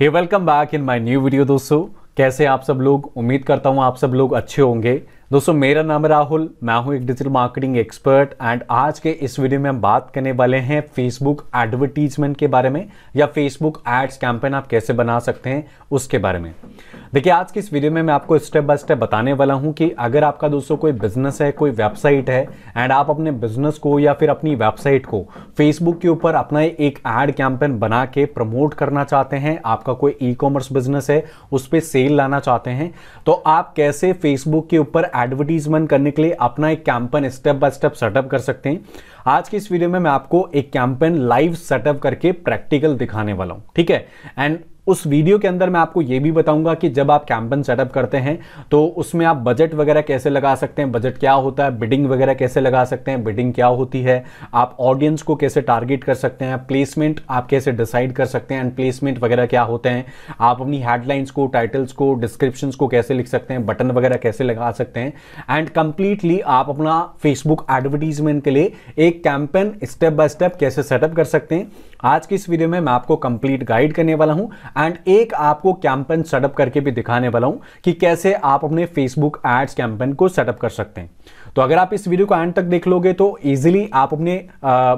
Hey welcome back in my new video दोस्तों कैसे आप सब लोग उम्मीद करता हूँ आप सब लोग अच्छे होंगे दोस्तों मेरा नाम राहुल मैं हूं एक डिजिटल मार्केटिंग एक्सपर्ट एंड आज के इस वीडियो में हम बात करने वाले हैं फेसबुक एडवर्टीजमेंट के बारे में या फेसबुक एड्स कैंपेन आप कैसे बना सकते हैं उसके बारे में देखिए आज के इस वीडियो में मैं आपको स्टेप बाय स्टेप बताने वाला हूं कि अगर आपका दोस्तों कोई बिजनेस है कोई वेबसाइट है एंड आप अपने बिजनेस को या फिर अपनी वेबसाइट को फेसबुक के ऊपर अपना एक एड कैंपेन बना के प्रमोट करना चाहते हैं आपका कोई ई कॉमर्स बिजनेस है उस पर सेल लाना चाहते हैं तो आप कैसे फेसबुक के ऊपर एडवर्टीजमेंट करने के लिए अपना एक campaign step by step setup कर सकते हैं आज की इस वीडियो में मैं आपको एक कैंपेन लाइव सेटअप करके प्रैक्टिकल दिखाने वाला हूं ठीक है एंड उस वीडियो के अंदर मैं आपको ये भी बताऊंगा कि जब आप कैंपन सेटअप करते हैं तो उसमें आप बजट वगैरह कैसे लगा सकते हैं बजट क्या होता है बिडिंग वगैरह कैसे लगा सकते हैं बिडिंग क्या होती है आप ऑडियंस को कैसे टारगेट कर सकते हैं प्लेसमेंट आप कैसे डिसाइड कर सकते हैं एंड प्लेसमेंट वगैरह क्या होते हैं आप अपनी हेडलाइंस को टाइटल्स को डिस्क्रिप्शन को कैसे लिख सकते हैं बटन वगैरह कैसे लगा सकते हैं एंड कंप्लीटली आप अपना फेसबुक एडवर्टीजमेंट के लिए एक कैंपेन स्टेप बाय स्टेप कैसे सेटअप कर सकते हैं आज की इस वीडियो में मैं आपको कंप्लीट गाइड करने वाला हूं एंड एक आपको कैंपेन सेटअप करके भी दिखाने वाला हूं कि कैसे आप अपने फेसबुक एड्स कैंपेन को सेटअप कर सकते हैं तो अगर आप इस वीडियो को एंड तक देख लोगे तो इजीली आप अपने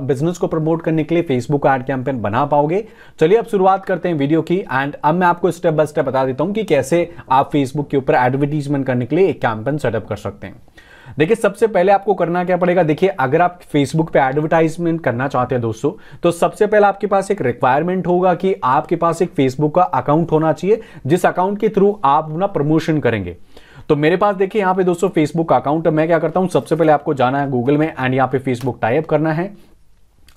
बिजनेस को प्रमोट करने के लिए फेसबुक एड कैंपेन बना पाओगे चलिए अब शुरुआत करते हैं वीडियो की एंड अब मैं आपको स्टेप बाय स्टेप बता देता हूं कि कैसे आप फेसबुक के ऊपर एडवर्टीजमेंट करने के लिए एक कैंपेन सेटअप कर सकते हैं देखिए सबसे पहले आपको करना क्या पड़ेगा देखिए अगर आप फेसबुक पे एडवर्टाइजमेंट करना चाहते हैं दोस्तों तो सबसे पहले आपके पास एक रिक्वायरमेंट होगा कि आपके पास एक फेसबुक का अकाउंट होना चाहिए जिस अकाउंट के थ्रू आप अपना प्रमोशन करेंगे तो मेरे पास देखिए यहां पे दोस्तों फेसबुक का अकाउंट मैं क्या करता हूं सबसे पहले आपको जाना है गूगल में एंड यहां पे फेसबुक टाइप करना है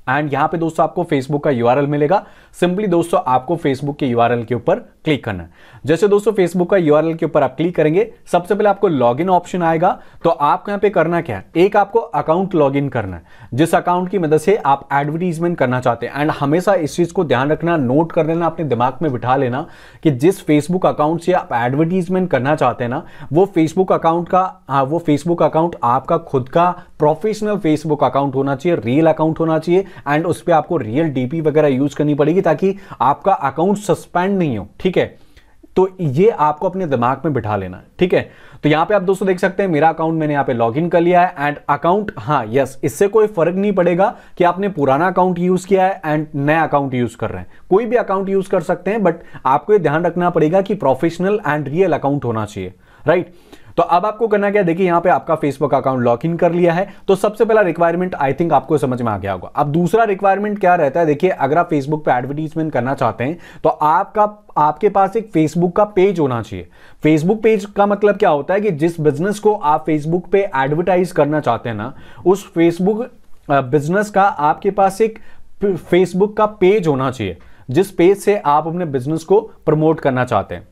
एंड यहां पे दोस्तों आपको फेसबुक का यूआरएल मिलेगा सिंपली दोस्तों आपको फेसबुक के यूआरएल के ऊपर क्लिक करना है जैसे दोस्तों फेसबुक का यू के ऊपर आप क्लिक करेंगे सबसे पहले आपको लॉगिन ऑप्शन आएगा तो आपको यहाँ पे करना क्या है एक आपको अकाउंट लॉगिन करना है जिस अकाउंट की मदद से आप एडवर्टीजमेंट करना चाहते हैं एंड हमेशा इस चीज को ध्यान रखना नोट कर लेना अपने दिमाग में बिठा लेना कि जिस फेसबुक अकाउंट से आप एडवर्टीजमेंट करना चाहते हैं ना वो फेसबुक अकाउंट का हाँ, वो फेसबुक अकाउंट आपका खुद का प्रोफेशनल फेसबुक अकाउंट होना चाहिए रियल अकाउंट होना चाहिए एंड उस पर आपको रियल डीपी वगैरह यूज करनी पड़ेगी ताकि आपका अकाउंट सस्पेंड नहीं हो ठीक ठीक है तो ये आपको अपने दिमाग में बिठा लेना है ठीक है तो यहां पे आप दोस्तों देख सकते हैं मेरा अकाउंट मैंने यहां पे लॉगिन कर लिया है एंड अकाउंट हाँ यस इससे कोई फर्क नहीं पड़ेगा कि आपने पुराना अकाउंट यूज किया है एंड नया अकाउंट यूज कर रहे हैं कोई भी अकाउंट यूज कर सकते हैं बट आपको ये ध्यान रखना पड़ेगा कि प्रोफेशनल एंड रियल अकाउंट होना चाहिए राइट right? तो अब आपको करना क्या देखिए यहाँ पे आपका फेसबुक अकाउंट लॉग इन कर लिया है तो सबसे पहला रिक्वायरमेंट आई थिंक आपको समझ में आ गया होगा अब दूसरा रिक्वायरमेंट क्या रहता है देखिए अगर आप फेसबुक पे एडवर्टीजमेंट करना चाहते हैं तो आपका आपके पास एक फेसबुक का पेज होना चाहिए फेसबुक पेज का मतलब क्या होता है कि जिस बिजनेस को आप फेसबुक पे एडवर्टाइज करना चाहते हैं ना उस फेसबुक बिजनेस का आपके पास एक फेसबुक का पेज होना चाहिए जिस पेज से आप अपने बिजनेस को प्रमोट करना चाहते हैं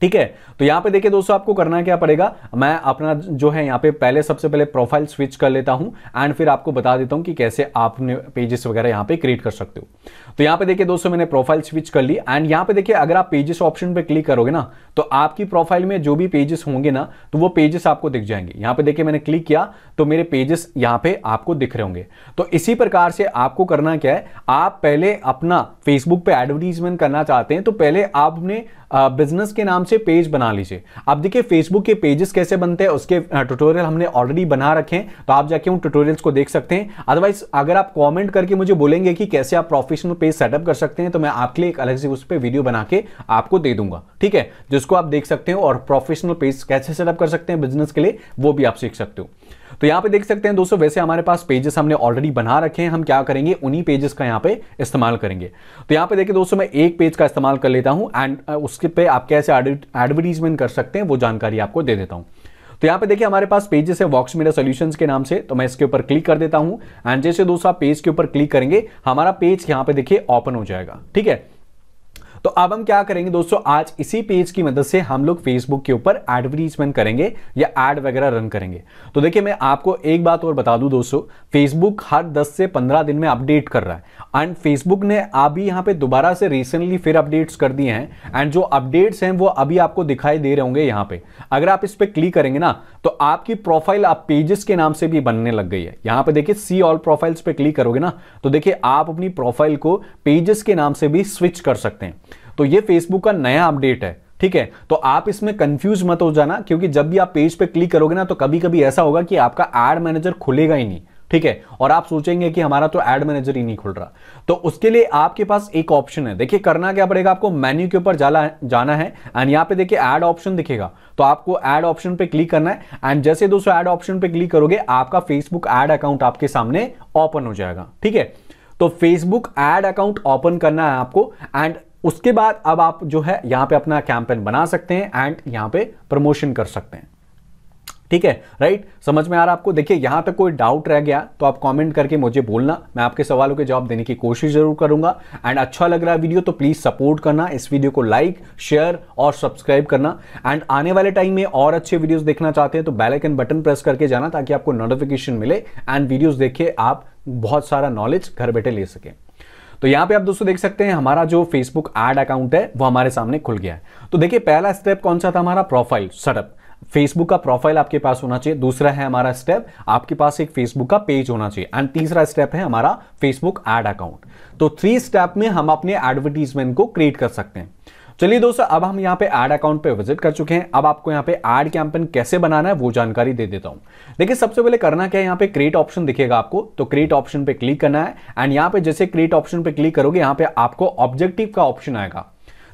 ठीक है तो यहां पे देखिए दोस्तों आपको करना क्या पड़ेगा मैं अपना जो है यहाँ पे पहले सबसे पहले प्रोफाइल स्विच कर लेता हूं एंड फिर आपको बता देता हूं कि कैसे आप पेजेस वगैरह यहां पे क्रिएट कर सकते हो तो यहाँ पे देखिए दोस्तों मैंने प्रोफाइल स्विच कर ली एंड यहां पे देखिए अगर आप पेजेस ऑप्शन पर क्लिक करोगे ना तो आपकी प्रोफाइल में जो भी पेजेस होंगे ना तो वो पेजेस आपको दिख जाएंगे यहाँ पे देखिए मैंने क्लिक किया तो मेरे पेजेस यहाँ पे आपको दिख रहे होंगे तो इसी प्रकार से आपको करना क्या है आप पहले अपना फेसबुक पर एडवर्टीजमेंट करना चाहते हैं तो पहले आपने बिजनेस के नाम से पेज बना लीजिए आप देखिए फेसबुक के पेजेस कैसे बनते हैं उसके ट्यूटोरियल हमने ऑलरेडी बना रखे हैं तो आप जाके उन ट्यूटोरियल्स को देख सकते हैं अदरवाइज अगर आप कमेंट करके मुझे बोलेंगे कि कैसे आप प्रोफेशनल पेज सेटअप कर सकते हैं तो मैं आपके लिए एक अलग से उस पर वीडियो बना के आपको दे दूंगा ठीक है जिसको आप देख सकते हो और प्रोफेशनल पेज कैसे सेटअप कर सकते हैं बिजनेस के लिए वो भी आप सीख सकते हो तो यहां पे देख सकते हैं दोस्तों वैसे हमारे पास पेजेस हमने ऑलरेडी बना रखे हैं हम क्या करेंगे उन्हीं पेजेस का यहां पे इस्तेमाल करेंगे तो यहां पे देखिए दोस्तों मैं एक पेज का इस्तेमाल कर लेता हूं एंड उसके पे आप कैसे एडवर्टीजमेंट कर सकते हैं वो जानकारी आपको दे देता हूं तो यहाँ पे देखिए हमारे पास पेजेस है वॉक्स मीडिया सोल्यूशन के नाम से तो मैं इसके ऊपर क्लिक कर देता हूं एंड जैसे दोस्तों आप पेज के ऊपर क्लिक करेंगे हमारा पेज यहाँ पे देखिए ओपन हो जाएगा ठीक है तो अब हम क्या करेंगे दोस्तों आज इसी पेज की मदद से हम लोग फेसबुक के ऊपर एडवर्टीजमेंट करेंगे या एड वगैरह रन करेंगे तो देखिए मैं आपको एक बात और बता दूं दोस्तों फेसबुक हर 10 से 15 दिन में अपडेट कर रहा है एंड फेसबुक ने अभी यहां पे दोबारा से रिसेंटली फिर अपडेट्स कर दिए हैं एंड जो अपडेट्स हैं वो अभी आपको दिखाई दे रहे होंगे यहां पर अगर आप इस पर क्लिक करेंगे ना तो आपकी प्रोफाइल आप पेजेस के नाम से भी बनने लग गई है यहां पर देखिए सी ऑल प्रोफाइल्स पे क्लिक करोगे ना तो देखिए आप अपनी प्रोफाइल को पेजेस के नाम से भी स्विच कर सकते हैं तो ये फेसबुक का नया अपडेट है ठीक है तो आप इसमें कंफ्यूज मत हो जाना क्योंकि जब भी आप पेज पे क्लिक करोगे ना तो कभी कभी ऐसा होगा कि आपका एड मैनेजर खुलेगा ही नहीं ठीक है और आप सोचेंगे कि हमारा तो एड मैनेजर ही नहीं खुल रहा तो उसके लिए आपके पास एक ऑप्शन है देखिए करना क्या पड़ेगा आपको मेन्यू के ऊपर जाना है एंड यहां पे देखिए एड ऑप्शन दिखेगा तो आपको एड ऑप्शन पे क्लिक करना है एंड जैसे दोस्तों एड ऑप्शन पे क्लिक करोगे आपका फेसबुक एड अकाउंट आपके सामने ओपन हो जाएगा ठीक है तो फेसबुक एड अकाउंट ओपन करना है आपको एंड उसके बाद अब आप जो है यहां पे अपना कैंपेन बना सकते हैं एंड यहां पे प्रमोशन कर सकते हैं ठीक है राइट समझ में आ रहा है आपको देखिए यहां तक कोई डाउट रह गया तो आप कमेंट करके मुझे बोलना मैं आपके सवालों के जवाब देने की कोशिश जरूर करूंगा एंड अच्छा लग रहा है वीडियो तो प्लीज़ सपोर्ट करना इस वीडियो को लाइक शेयर और सब्सक्राइब करना एंड आने वाले टाइम में और अच्छे वीडियोज देखना चाहते हैं तो बेलाइकन बटन प्रेस करके जाना ताकि आपको नोटिफिकेशन मिले एंड वीडियोज देखिए आप बहुत सारा नॉलेज घर बैठे ले सकें तो यहां पे आप दोस्तों देख सकते हैं हमारा जो फेसबुक एड अकाउंट है वो हमारे सामने खुल गया है तो देखिए पहला स्टेप कौन सा था हमारा प्रोफाइल सटअप फेसबुक का प्रोफाइल आपके पास होना चाहिए दूसरा है हमारा स्टेप आपके पास एक फेसबुक का पेज होना चाहिए एंड तीसरा स्टेप है हमारा फेसबुक एड अकाउंट तो थ्री स्टेप में हम अपने एडवर्टीजमेंट को क्रिएट कर सकते हैं चलिए दोस्तों अब हम यहाँ पे एड अकाउंट पे विजिट कर चुके हैं अब आपको यहाँ पे एड कैंपेन कैसे बनाना है वो जानकारी दे देता हूँ देखिए सबसे पहले करना क्या है यहाँ पे क्रिएट ऑप्शन दिखेगा आपको तो क्रिएट ऑप्शन पे क्लिक करना है एंड यहाँ पे जैसे क्रिएट ऑप्शन पे क्लिक करोगे यहाँ पे आपको ऑब्जेक्टिव का ऑप्शन आएगा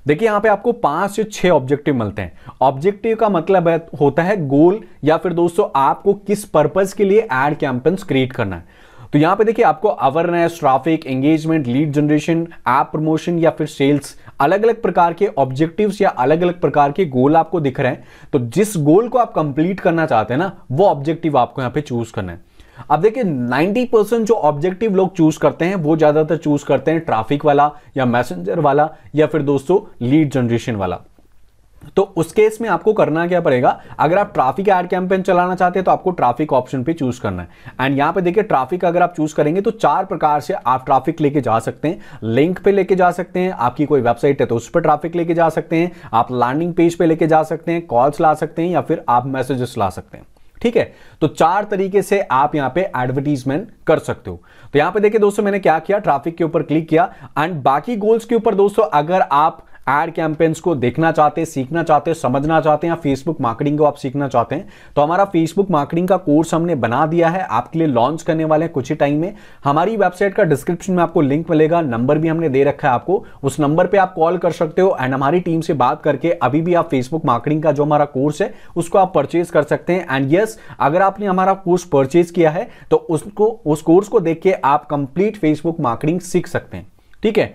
देखिए यहाँ पे आपको पांच से छह ऑब्जेक्टिव मिलते हैं ऑब्जेक्टिव का मतलब है, होता है गोल या फिर दोस्तों आपको किस पर्पज के लिए एड कैंपेन्स क्रिएट करना है तो यहाँ पे देखिए आपको awareness traffic engagement lead generation app promotion या फिर सेल्स अलग अलग प्रकार के ऑब्जेक्टिव या अलग अलग प्रकार के गोल आपको दिख रहे हैं तो जिस गोल को आप कंप्लीट करना चाहते हैं ना वो ऑब्जेक्टिव आपको यहाँ पे चूज करना है अब देखिए 90 परसेंट जो ऑब्जेक्टिव लोग चूज करते हैं वो ज्यादातर चूज करते हैं ट्रैफिक वाला या मैसेंजर वाला या फिर दोस्तों लीड जनरेशन वाला तो उस केस में आपको करना क्या पड़ेगा अगर आप ट्रैफिक एड कैंपेन चलाना चाहते हैं तो आपको ट्रैफिक ऑप्शन पे चूज करना है एंड यहां पे देखिए ट्रैफिक अगर आप चूज करेंगे तो चार प्रकार से आप ट्रैफिक लेके जा सकते हैं लिंक पे लेके जा सकते हैं आपकी कोई वेबसाइट है तो उस पर ट्राफिक लेके जा सकते हैं आप लैंडिंग पेज पे लेके जा सकते हैं कॉल्स ला सकते हैं या फिर आप मैसेजेस ला सकते हैं ठीक है तो चार तरीके से आप यहां पे एडवर्टीजमेंट कर सकते हो तो यहां पे देखिए दोस्तों मैंने क्या किया ट्रैफिक के ऊपर क्लिक किया एंड बाकी गोल्स के ऊपर दोस्तों अगर आप एड कैंपेन्स को देखना चाहते हैं सीखना चाहते हैं समझना चाहते हैं या फेसबुक मार्केटिंग को आप सीखना चाहते हैं तो हमारा फेसबुक मार्केटिंग का कोर्स हमने बना दिया है आपके लिए लॉन्च करने वाले हैं कुछ ही टाइम में हमारी वेबसाइट का डिस्क्रिप्शन में आपको लिंक मिलेगा नंबर भी हमने दे रखा है आपको उस नंबर पर आप कॉल कर सकते हो एंड हमारी टीम से बात करके अभी भी आप फेसबुक मार्केटिंग का जो हमारा कोर्स है उसको आप परचेज कर सकते हैं एंड यस अगर आपने हमारा कोर्स परचेज किया है तो उसको उस कोर्स को देख के आप कंप्लीट फेसबुक मार्केटिंग सीख सकते हैं ठीक है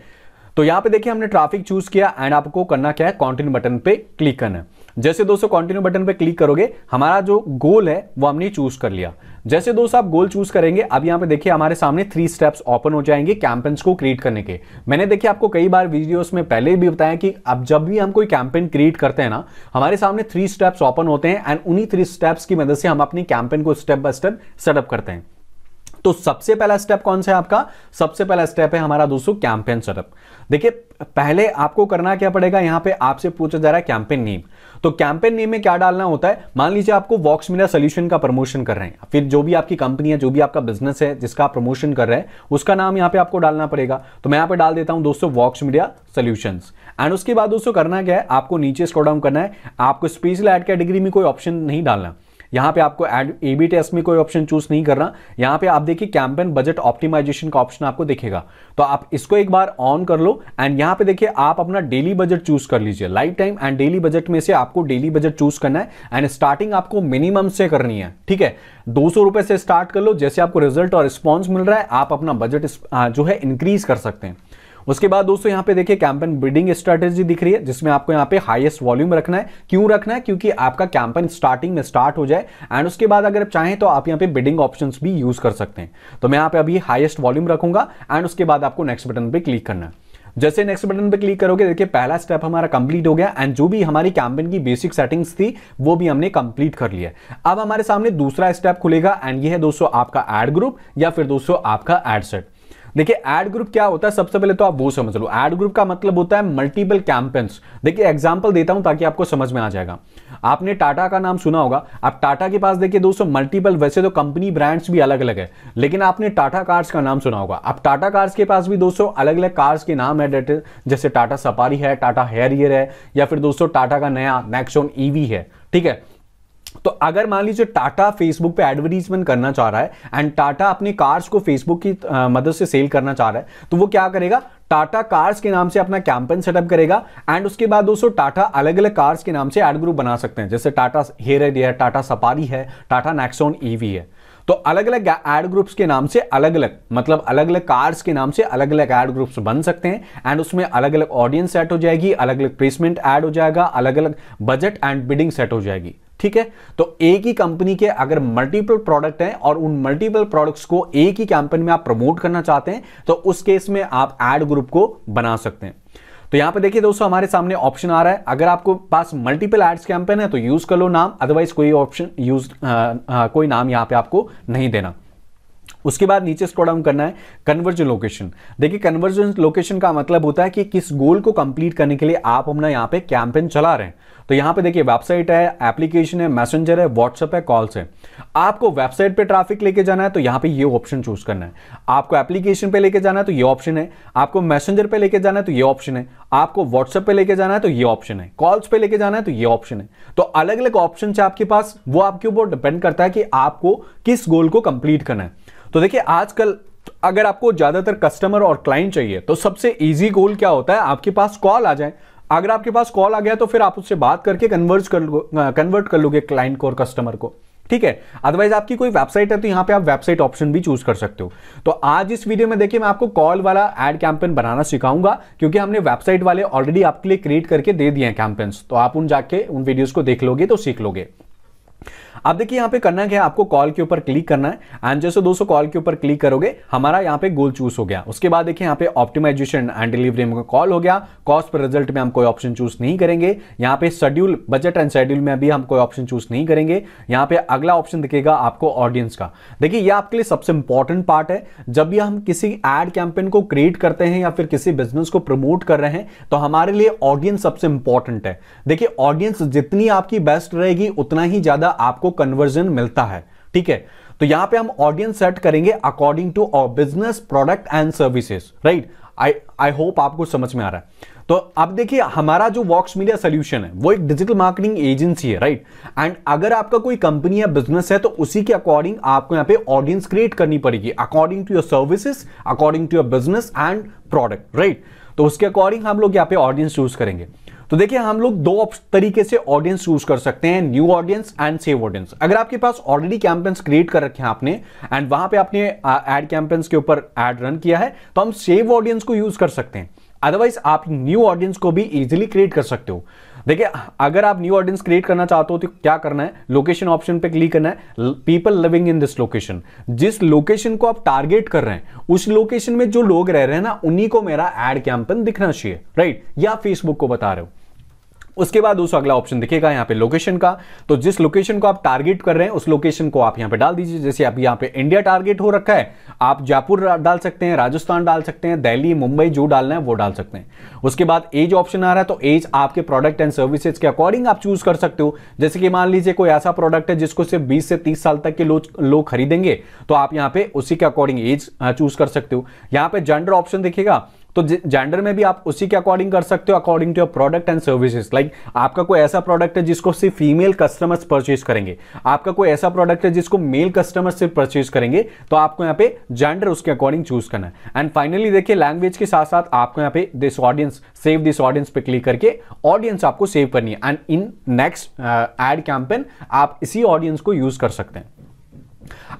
तो यहां पे देखिए हमने ट्रैफिक चूज किया एंड आपको करना क्या है कंटिन्यू बटन पे क्लिक करना है जैसे दोस्तों कंटिन्यू बटन पे क्लिक करोगे हमारा जो गोल है वो हमने चूज कर लिया जैसे दोस्तों आप गोल चूज करेंगे अब यहां पे देखिए हमारे सामने थ्री स्टेप्स ओपन हो जाएंगे कैंपेन्स को क्रिएट करने के मैंने देखिए आपको कई बार वीडियोस में पहले भी बताया कि अब जब भी हम कोई कैंपेन क्रिएट करते हैं ना हमारे सामने थ्री स्टेप्स ओपन होते हैं एंड उन्हीं थ्री स्टेप्स की मदद से हम अपनी कैंपेन को स्टेप बाय स्टेप सेटअप करते हैं तो सबसे पहला स्टेप कौन सा है आपका सबसे पहला स्टेप है हमारा दोस्तों कैंपेन सेटअप देखिए पहले आपको करना क्या पड़ेगा यहां पे आपसे पूछा जा रहा है कैंपेन नेम तो कैंपेन नेम में क्या डालना होता है मान लीजिए आपको वॉक्स मिला सोल्यूशन का प्रमोशन कर रहे हैं फिर जो भी आपकी कंपनी है जो भी आपका बिजनेस है जिसका आप प्रमोशन कर रहे हैं उसका नाम यहां पे आपको डालना पड़ेगा तो मैं यहां पे डाल देता हूं दोस्तों वॉक्स मीडिया सोल्यूशन एंड उसके बाद दोस्तों करना क्या है आपको नीचे स्कोडाउन करना है आपको स्पेशल एड कैटेगरी में कोई ऑप्शन नहीं डालना यहां पे आपको एड ए बी टेस्ट में कोई ऑप्शन चूज नहीं करना यहाँ पे आप देखिए कैंपेन बजट ऑप्टिमाइजेशन का ऑप्शन आपको दिखेगा तो आप इसको एक बार ऑन कर लो एंड यहाँ पे देखिए आप अपना डेली बजट चूज कर लीजिए lifetime and daily budget में से आपको डेली बजट चूज करना है एंड स्टार्टिंग आपको मिनिमम से करनी है ठीक है दो सौ रुपए से स्टार्ट कर लो जैसे आपको रिजल्ट और रिस्पॉन्स मिल रहा है आप अपना बजट जो है इंक्रीज कर सकते हैं उसके बाद दोस्तों यहाँ पे देखिए कैंपेन ब्रीडिंग स्ट्रेटेजी दिख रही है जिसमें आपको यहाँ पे हाईएस्ट वॉल्यूम रखना है क्यों रखना है क्योंकि आपका कैंपेन स्टार्टिंग में स्टार्ट हो जाए एंड उसके बाद अगर आप चाहें तो आप यहाँ पे ब्रीडिंग ऑप्शन भी यूज कर सकते हैं तो मैं यहाँ पे अभी हाइएस्ट वॉल्यूम रखूंगा एंड उसके बाद आपको नेक्स्ट बटन पर क्लिक करना है जैसे नेक्स्ट बटन पे क्लिक करोगे देखिए पहला स्टेप हमारा कंप्लीट हो गया एंड जो भी हमारी कैंपेन की बेसिक सेटिंग्स थी वो भी हमने कंप्लीट कर लिया अब हमारे सामने दूसरा स्टेप खुलेगा एंड ये है दोस्तों आपका एड ग्रुप या फिर दोस्तों आपका एड सेट देखिए एड ग्रुप क्या होता है सबसे पहले तो आप वो समझ लो एड ग्रुप का मतलब होता है मल्टीपल कैंपेन्स देखिए एग्जाम्पल देता हूं ताकि आपको समझ में आ जाएगा आपने टाटा का नाम सुना होगा आप टाटा के पास देखिए दोस्तों मल्टीपल वैसे तो कंपनी ब्रांड्स भी अलग अलग है लेकिन आपने टाटा कार्स का नाम सुना होगा आप टाटा कार्स के पास भी दोस्तों अलग अलग कार्स के नाम है जैसे टाटा सफारी है टाटा हेरियर है या फिर दोस्तों टाटा का नया नेक्सोन ईवी e है ठीक है तो अगर मान लीजिए टाटा फेसबुक पे एडवर्टीजमेंट करना चाह रहा है एंड टाटा अपने कार्स को फेसबुक की मदद से सेल करना चाह रहा है तो वो क्या करेगा टाटा कार्स के नाम से अपना कैंपेन सेटअप करेगा एंड उसके बाद दोस्तों टाटा अलग अलग कार्स के नाम से एड ग्रुप बना सकते हैं जैसे टाटा हेरेड है टाटा सपारी है टाटा नेक्सोन ईवी e है तो अलग अलग एड ग्रुप्स के नाम से अलग अलग मतलब अलग अलग कार्स के नाम से अलग अलग एड ग्रुप्स बन सकते हैं एंड उसमें अलग अलग ऑडियंस सेट हो जाएगी अलग अलग प्लेसमेंट ऐड हो जाएगा अलग अलग बजट एंड बिडिंग सेट हो जाएगी ठीक है तो एक ही कंपनी के अगर मल्टीपल प्रोडक्ट हैं और उन मल्टीपल प्रोडक्ट्स को एक ही कंपनी में आप प्रमोट करना चाहते हैं तो उस केस में आप एड ग्रुप को बना सकते हैं तो यहां पे देखिए दोस्तों हमारे सामने ऑप्शन आ रहा है अगर आपको पास मल्टीपल एड्स कैंपेन है तो यूज कर लो नाम अदरवाइज कोई ऑप्शन यूज कोई नाम यहां पे आपको नहीं देना उसके बाद नीचे स्क्रॉल डाउन करना है कन्वर्जन लोकेशन देखिए कन्वर्जन लोकेशन का मतलब होता है कि किस गोल को कंप्लीट करने के लिए आप अपना यहाँ पे कैंपेन चला रहे हैं तो यहाँ पे देखिए वेबसाइट है एप्लीकेशन है मैसेंजर है व्हाट्सअप है कॉल्स है आपको वेबसाइट पे ट्रैफिक लेके जाना है तो यहाँ पे ये ऑप्शन चूज करना है आपको एप्लीकेशन पे लेके जाना है तो ये ऑप्शन है आपको मैसेंजर पे लेके जाना है तो ये ऑप्शन है आपको व्हाट्सएप पे लेके जाना है तो ये ऑप्शन है कॉल्स पे लेके जाना है तो ये ऑप्शन है तो अलग अलग ऑप्शन है आपके पास वो आपके ऊपर डिपेंड करता है कि आपको किस गोल को कंप्लीट करना है तो देखिए आजकल अगर आपको ज़्यादातर कस्टमर और क्लाइंट चाहिए तो सबसे ईजी गोल क्या होता है आपके पास कॉल आ जाए अगर आपके पास कॉल आ गया तो फिर आप उससे बात करके कन्वर्ट कर लो कन्वर्ट कर लोगे क्लाइंट को और कस्टमर को ठीक है अदरवाइज आपकी कोई वेबसाइट है तो यहां पे आप वेबसाइट ऑप्शन भी चूज कर सकते हो तो आज इस वीडियो में देखिए मैं आपको कॉल वाला एड कैंपेन बनाना सिखाऊंगा क्योंकि हमने वेबसाइट वाले ऑलरेडी आपके लिए क्रिएट करके दे दिए हैं कैंपेन्स तो आप उन जाके उन वीडियोज को देख लोगे तो सीख लोगे अब देखिए यहाँ पे करना क्या है आपको कॉल के ऊपर क्लिक करना है एंड जैसे दोस्तों कॉल के ऊपर क्लिक करोगे हमारा यहाँ पे गोल चूज हो गया उसके बाद देखिए यहाँ पे ऑप्टिमाइजेशन एंड डिलीवरी में कॉल हो गया कॉस्ट पर रिजल्ट में हम कोई ऑप्शन चूज नहीं करेंगे यहाँ पे शेड्यूल बजट एंड शेड्यूल में भी हम कोई ऑप्शन चूज नहीं करेंगे यहाँ पे अगला ऑप्शन दिखेगा आपको ऑडियंस का देखिए यह आपके लिए सबसे इंपॉर्टेंट पार्ट है जब भी हम किसी एड कैंपेन को क्रिएट करते हैं या फिर किसी बिजनेस को प्रमोट कर रहे हैं तो हमारे लिए ऑडियंस सबसे इंपॉर्टेंट है देखिए ऑडियंस जितनी आपकी बेस्ट रहेगी उतना ही ज्यादा का आपको कन्वर्जन मिलता है ठीक है तो यहां पे हम ऑडियंस सेट करेंगे according to our business product and services right I I hope आपको समझ में आ रहा है तो अब देखिए हमारा जो वॉक्स मीडिया सोल्यूशन है वो एक डिजिटल मार्केटिंग एजेंसी है राइट एंड अगर आपका कोई कंपनी या बिजनेस है तो उसी के अकॉर्डिंग आपको यहां पे ऑडियंस क्रिएट करनी पड़ेगी according to your services according to your business and product right तो उसके अकॉर्डिंग हम लोग यहां पे ऑडियंस चूज करेंगे तो देखिए हम लोग दो तरीके से ऑडियंस चूज कर सकते हैं new audience and save audience अगर आपके पास ऑलरेडी कैंपेन्स क्रिएट कर रखे हैं आपने एंड वहां पे आपने एड कैंपेन्स के ऊपर एड रन किया है तो हम सेव ऑडियंस को यूज कर सकते हैं अदरवाइज आप न्यू ऑडियंस को भी इजिली क्रिएट कर सकते हो देखिए अगर आप न्यू ऑडियंस क्रिएट करना चाहते हो तो क्या करना है लोकेशन ऑप्शन पे क्लिक करना है people living in this location जिस लोकेशन को आप टारगेट कर रहे हैं उस लोकेशन में जो लोग रह रहे हैं ना उन्हीं को मेरा एड कैंपेन दिखना चाहिए राइट या फेसबुक को बता रहे हो उसके बाद उस अगला ऑप्शन दिखेगा यहाँ पे लोकेशन का तो जिस लोकेशन को आप टारगेट कर रहे हैं उस लोकेशन को आप यहाँ पे डाल दीजिए जैसे आप यहाँ पे इंडिया टारगेट हो रखा है आप जयपुर डाल सकते हैं राजस्थान डाल सकते हैं दिल्ली मुंबई जो डालना है वो डाल सकते हैं उसके बाद एज ऑप्शन आ रहा है तो एज आपके प्रोडक्ट एंड सर्विसेज के अकॉर्डिंग आप चूज कर सकते हो जैसे कि मान लीजिए कोई ऐसा प्रोडक्ट है जिसको सिर्फ बीस से तीस साल तक के लोग खरीदेंगे तो आप यहाँ पे उसी के अकॉर्डिंग एज चूज कर सकते हो यहाँ पे जेंडर ऑप्शन देखिएगा तो जेंडर में भी आप उसी के अकॉर्डिंग कर सकते हो according to your product and services like आपका कोई ऐसा प्रोडक्ट है जिसको सिर्फ फीमेल कस्टमर्स परचेज करेंगे आपका कोई ऐसा प्रोडक्ट है जिसको मेल कस्टमर्स सिर्फ परचेज करेंगे तो आपको यहाँ पे जेंडर उसके अकॉर्डिंग चूज करना है एंड फाइनली देखिए लैंग्वेज के साथ साथ आपको यहाँ पे this audience save this audience पे क्लिक करके ऑडियंस आपको सेव करनी है and in next ad campaign आप इसी ऑडियंस को यूज कर सकते हैं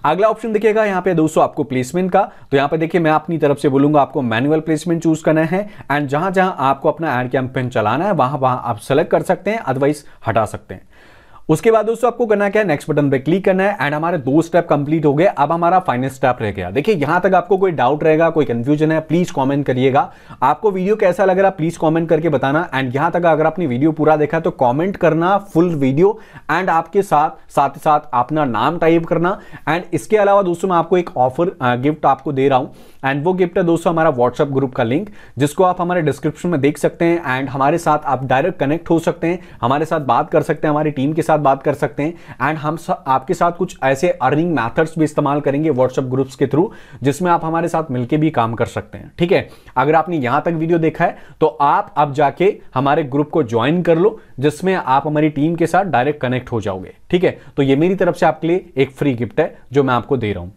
अगला ऑप्शन देखिएगा यहाँ पे दोस्तों आपको प्लेसमेंट का तो यहाँ पे देखिए मैं अपनी तरफ से बोलूंगा आपको मैनुअल प्लेसमेंट चूज करना है एंड जहां जहां आपको अपना एड कैंपेन चलाना है वहां वहां आप सेलेक्ट कर सकते हैं अदरवाइज हटा सकते हैं उसके बाद दोस्तों आपको करना क्या है नेक्स्ट बटन पे क्लिक करना है एंड हमारे दो स्टेप कंप्लीट हो गए अब हमारा फाइनल स्टेप रह गया देखिए यहां तक आपको कोई डाउट रहेगा कोई कंफ्यूजन है प्लीज कमेंट करिएगा आपको वीडियो कैसा लग रहा है प्लीज कमेंट करके बताना एंड यहां तक अगर आपने वीडियो पूरा देखा तो कॉमेंट करना फुल वीडियो एंड आपके साथ साथ ही साथ अपना नाम टाइप करना एंड इसके अलावा दोस्तों मैं आपको एक ऑफर गिफ्ट आपको दे रहा हूं एंड वो गिफ्ट है दोस्तों हमारा व्हाट्सअप ग्रुप का लिंक जिसको आप हमारे डिस्क्रिप्शन में देख सकते हैं एंड हमारे साथ आप डायरेक्ट कनेक्ट हो सकते हैं हमारे साथ बात कर सकते हैं हमारी टीम के साथ बात कर सकते हैं एंड हम आपके साथ कुछ ऐसे अर्निंग मैथड्स भी इस्तेमाल करेंगे व्हाट्सअप ग्रुप्स के थ्रू जिसमें आप हमारे साथ मिलकर भी काम कर सकते हैं ठीक है अगर आपने यहां तक वीडियो देखा है तो आप अब जाके हमारे ग्रुप को ज्वाइन कर लो जिसमें आप हमारी टीम के साथ डायरेक्ट कनेक्ट हो जाओगे ठीक है तो ये मेरी तरफ से आपके लिए एक फ्री गिफ्ट है जो मैं आपको दे रहा हूं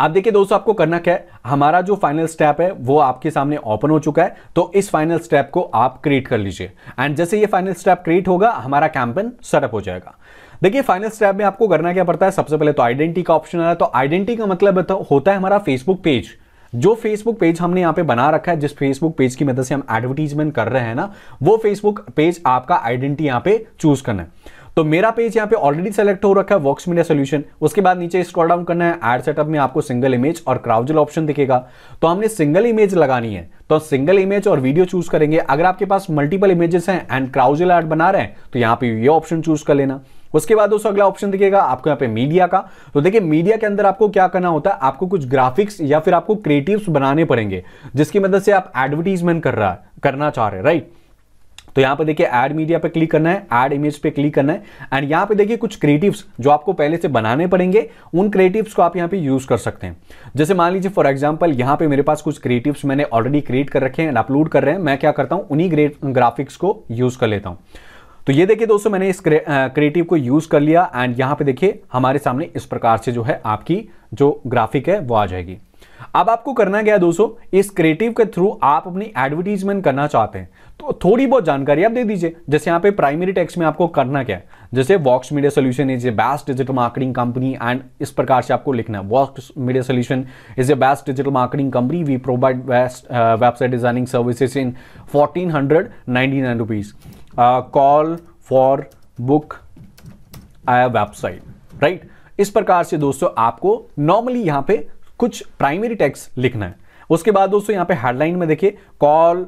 अब देखिए दोस्तों आपको करना क्या है हमारा जो फाइनल स्टेप है वो आपके सामने ओपन हो चुका है तो इस फाइनल स्टेप को आप क्रिएट कर लीजिए एंड जैसे ये फाइनल स्टेप क्रिएट होगा हमारा कैंपेन सेटअप हो जाएगा देखिए फाइनल स्टेप में आपको करना क्या पड़ता है सबसे पहले तो आइडेंटिटी का ऑप्शन आया तो आइडेंटिटी का मतलब तो होता है हमारा फेसबुक पेज जो फेसबुक पेज हमने यहां पे बना रखा है जिस फेसबुक पेज की मदद मतलब से हम एडवर्टीजमेंट कर रहे हैं ना वो फेसबुक पेज आपका आइडेंटिटी यहां पे चूज करना है तो मेरा पेज यहाँ पे ऑलरेडी सेलेक्ट हो रखा है वॉक्स मीडिया सोल्यूशन उसके बाद नीचे स्क्रॉल डाउन करना है एड सेटअप में आपको सिंगल इमेज और क्राउजल ऑप्शन दिखेगा तो हमने सिंगल इमेज लगानी है तो सिंगल इमेज और वीडियो चूज करेंगे अगर आपके पास मल्टीपल इमेजेस हैं एंड क्राउजल एड बना रहे हैं तो यहाँ पे ये ऑप्शन चूज कर लेना उसके बाद दोस्तों अगला ऑप्शन दिखेगा आपको यहाँ पे मीडिया का तो देखिए मीडिया के अंदर आपको क्या करना होता है आपको कुछ ग्राफिक्स या फिर आपको क्रिएटिव्स बनाने पड़ेंगे जिसकी मदद से आप एडवर्टीजमेंट कर रहा करना चाह रहे राइट तो यहाँ पर देखिए एड मीडिया पर क्लिक करना है एड इमेज पे क्लिक करना है एंड यहाँ पे देखिए कुछ क्रिएटिव जो आपको पहले से बनाने पड़ेंगे उन क्रिएटिव को आप यहाँ पे यूज कर सकते हैं जैसे मान लीजिए फॉर एग्जाम्पल यहाँ पे मेरे पास कुछ क्रिएटिव मैंने ऑलरेडी क्रिएट कर रखे हैं एंड अपलोड कर रहे हैं मैं क्या करता हूँ उन्हीं ग्राफिक्स को यूज कर लेता हूँ तो ये देखिए दोस्तों मैंने इस क्रिएटिव को यूज कर लिया एंड यहाँ पे देखिए हमारे सामने इस प्रकार से जो है आपकी जो ग्राफिक है वो आ जाएगी अब आपको करना क्या है दोस्तों इस क्रिएटिव के थ्रू आप अपनी एडवर्टीजमेंट करना चाहते हैं तो थोड़ी बहुत जानकारी आप दे दीजिए जैसे यहाँ पे प्राइमरी टैक्स में आपको करना क्या है जैसे Vox Media Solution is a best digital marketing company and इस प्रकार से आपको लिखना है Vox Media Solution is a best digital marketing company we provide best website designing services in fourteen hundred ninety nine rupees call for book I website right इस प्रकार से दोस्तों आपको नॉर्मली यहां पे कुछ प्राइमरी टैक्स लिखना है उसके बाद दोस्तों यहां पे हेडलाइन में देखिए call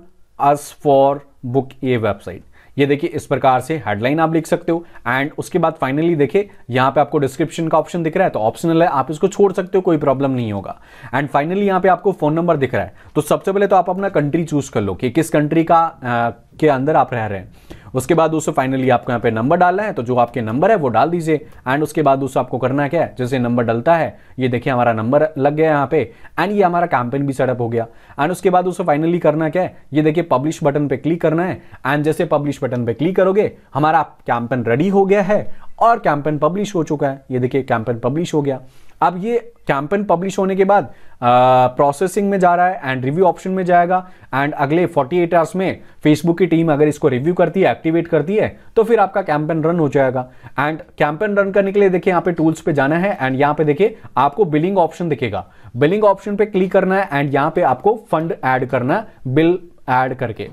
us for book a website ये देखिए इस प्रकार से हेडलाइन आप लिख सकते हो एंड उसके बाद फाइनली देखिए यहां पे आपको डिस्क्रिप्शन का ऑप्शन दिख रहा है तो ऑप्शनल है आप इसको छोड़ सकते हो कोई प्रॉब्लम नहीं होगा एंड फाइनली यहां पे आपको फोन नंबर दिख रहा है तो सबसे पहले तो आप अपना कंट्री चूज कर लो कि किस कंट्री का आ, के अंदर आप रह रहे हैं उसके बाद दोस्तों फाइनली आपको यहाँ पे नंबर डालना है तो जो आपके नंबर है वो डाल दीजिए एंड उसके बाद दोस्तों आपको करना क्या है जैसे नंबर डलता है ये देखिए हमारा नंबर लग गया यहाँ पे एंड ये हमारा कैंपेन भी सेटअप हो गया एंड उसके बाद दोस्तों फाइनली करना क्या है ये देखिए पब्लिश बटन पे क्लिक करना है एंड जैसे पब्लिश बटन पे क्लिक करोगे हमारा कैंपेन रेडी हो गया है और कैंपेन पब्लिश हो चुका है ये देखिए कैंपेन पब्लिश हो गया अब ये कैंपेन पब्लिश होने के बाद प्रोसेसिंग uh, में जा रहा है एंड रिव्यू ऑप्शन में जाएगा एंड अगले 48 आवर्स में फेसबुक की टीम अगर इसको रिव्यू करती है एक्टिवेट करती है तो फिर आपका कैंपेन रन हो जाएगा एंड कैंपेन रन करने के लिए देखिए यहाँ पे टूल्स पे जाना है एंड यहाँ पे देखिए आपको बिलिंग ऑप्शन दिखेगा बिलिंग ऑप्शन पे क्लिक करना है एंड यहाँ पे आपको फंड ऐड करना है बिल ऐड करके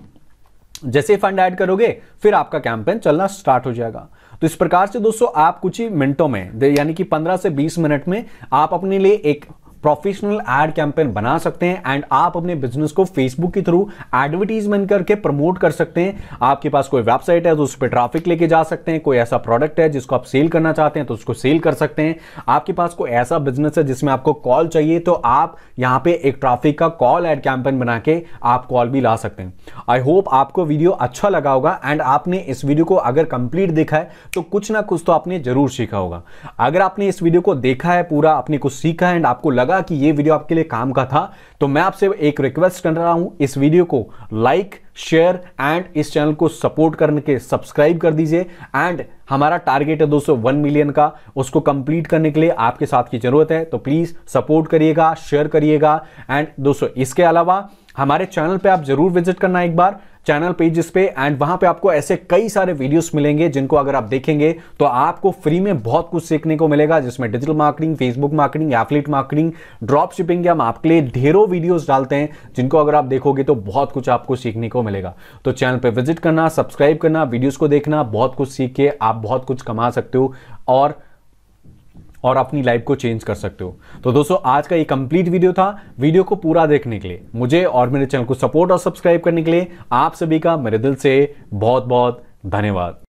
जैसे फंड ऐड करोगे फिर आपका कैंपेन चलना स्टार्ट हो जाएगा तो इस प्रकार से दोस्तों आप कुछ ही मिनटों में यानी कि 15 से 20 मिनट में आप अपने लिए एक प्रोफेशनल एड कैंपेन बना सकते हैं एंड आप अपने बिजनेस को फेसबुक के थ्रू एडवर्टीजमेंट करके प्रमोट कर सकते हैं आपके पास कोई वेबसाइट है तो उस पर ट्राफिक लेके जा सकते हैं कोई ऐसा प्रोडक्ट है जिसको आप सेल करना चाहते हैं तो उसको सेल कर सकते हैं आपके पास कोई ऐसा बिजनेस है जिसमें आपको कॉल चाहिए तो आप यहाँ पे एक ट्राफिक का कॉल एड कैंपेन बना के आप कॉल भी ला सकते हैं आई होप आपको वीडियो अच्छा लगा होगा एंड आपने इस वीडियो को अगर कंप्लीट देखा है तो कुछ ना कुछ तो आपने जरूर सीखा होगा अगर आपने इस वीडियो को देखा है पूरा आपने कुछ सीखा है एंड आपको लगा लगा कि ये वीडियो आपके लिए काम का था तो मैं आपसे एक रिक्वेस्ट कर रहा हूं इस वीडियो को लाइक शेयर एंड इस चैनल को सपोर्ट करने के सब्सक्राइब कर दीजिए एंड हमारा टारगेट है दोस्तों वन मिलियन का उसको कंप्लीट करने के लिए आपके साथ की जरूरत है तो प्लीज सपोर्ट करिएगा शेयर करिएगा एंड दोस्तों इसके अलावा हमारे चैनल पे आप जरूर विजिट करना एक बार चैनल पेजेस पे एंड वहां पे आपको ऐसे कई सारे वीडियोस मिलेंगे जिनको अगर आप देखेंगे तो आपको फ्री में बहुत कुछ सीखने को मिलेगा जिसमें digital marketing Facebook marketing affiliate marketing drop shipping के हम आपके लिए ढेरों वीडियोस डालते हैं जिनको अगर आप देखोगे तो बहुत कुछ आपको सीखने को मिलेगा तो चैनल पर विजिट करना सब्सक्राइब करना वीडियोज को देखना बहुत कुछ सीख के आप बहुत कुछ कमा सकते हो और और अपनी लाइफ को चेंज कर सकते हो तो दोस्तों आज का ये कंप्लीट वीडियो था वीडियो को पूरा देखने के लिए मुझे और मेरे चैनल को सपोर्ट और सब्सक्राइब करने के लिए आप सभी का मेरे दिल से बहुत बहुत धन्यवाद